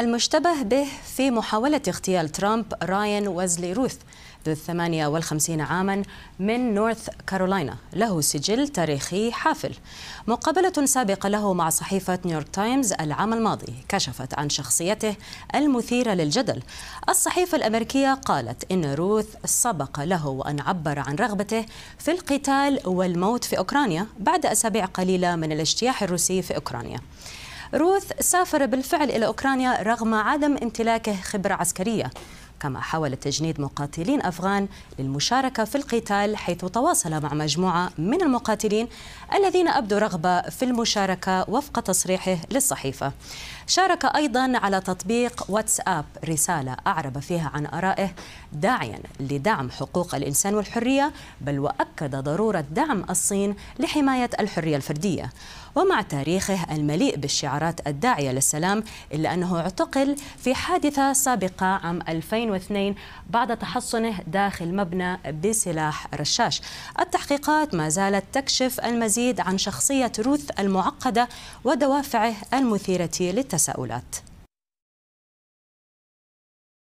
المشتبه به في محاولة اغتيال ترامب راين وزلي روث ذو الثمانية والخمسين عاما من نورث كارولاينا له سجل تاريخي حافل مقابلة سابقة له مع صحيفة نيويورك تايمز العام الماضي كشفت عن شخصيته المثيرة للجدل الصحيفة الأمريكية قالت إن روث سبق له أن عبر عن رغبته في القتال والموت في أوكرانيا بعد أسابيع قليلة من الاجتياح الروسي في أوكرانيا روث سافر بالفعل إلى أوكرانيا رغم عدم امتلاكه خبرة عسكرية كما حاول تجنيد مقاتلين أفغان للمشاركة في القتال حيث تواصل مع مجموعة من المقاتلين الذين أبدوا رغبة في المشاركة وفق تصريحه للصحيفة شارك أيضا على تطبيق واتساب رسالة أعرب فيها عن آرائه داعيا لدعم حقوق الإنسان والحرية بل وأكد ضرورة دعم الصين لحماية الحرية الفردية ومع تاريخه المليء بالشعارات الداعية للسلام إلا أنه اعتقل في حادثة سابقة عام 2000 2002 بعد تحصنه داخل مبنى بسلاح رشاش التحقيقات ما زالت تكشف المزيد عن شخصية روث المعقدة ودوافعه المثيرة للتساؤلات